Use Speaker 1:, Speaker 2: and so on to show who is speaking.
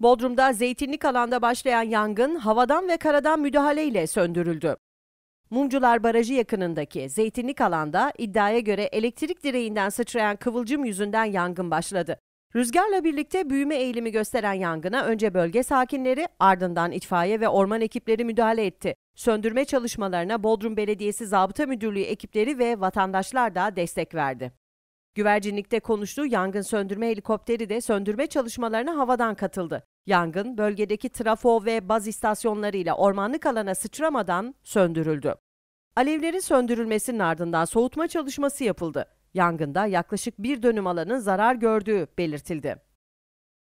Speaker 1: Bodrum'da zeytinlik alanda başlayan yangın havadan ve karadan müdahaleyle söndürüldü. Mumcular Barajı yakınındaki zeytinlik alanda iddiaya göre elektrik direğinden sıçrayan kıvılcım yüzünden yangın başladı. Rüzgarla birlikte büyüme eğilimi gösteren yangına önce bölge sakinleri ardından itfaiye ve orman ekipleri müdahale etti. Söndürme çalışmalarına Bodrum Belediyesi Zabıta Müdürlüğü ekipleri ve vatandaşlar da destek verdi. Güvercinlikte konuştuğu yangın söndürme helikopteri de söndürme çalışmalarına havadan katıldı. Yangın bölgedeki trafo ve baz istasyonlarıyla ormanlık alana sıçramadan söndürüldü. Alevlerin söndürülmesinin ardından soğutma çalışması yapıldı. Yangında yaklaşık bir dönüm alanın zarar gördüğü belirtildi.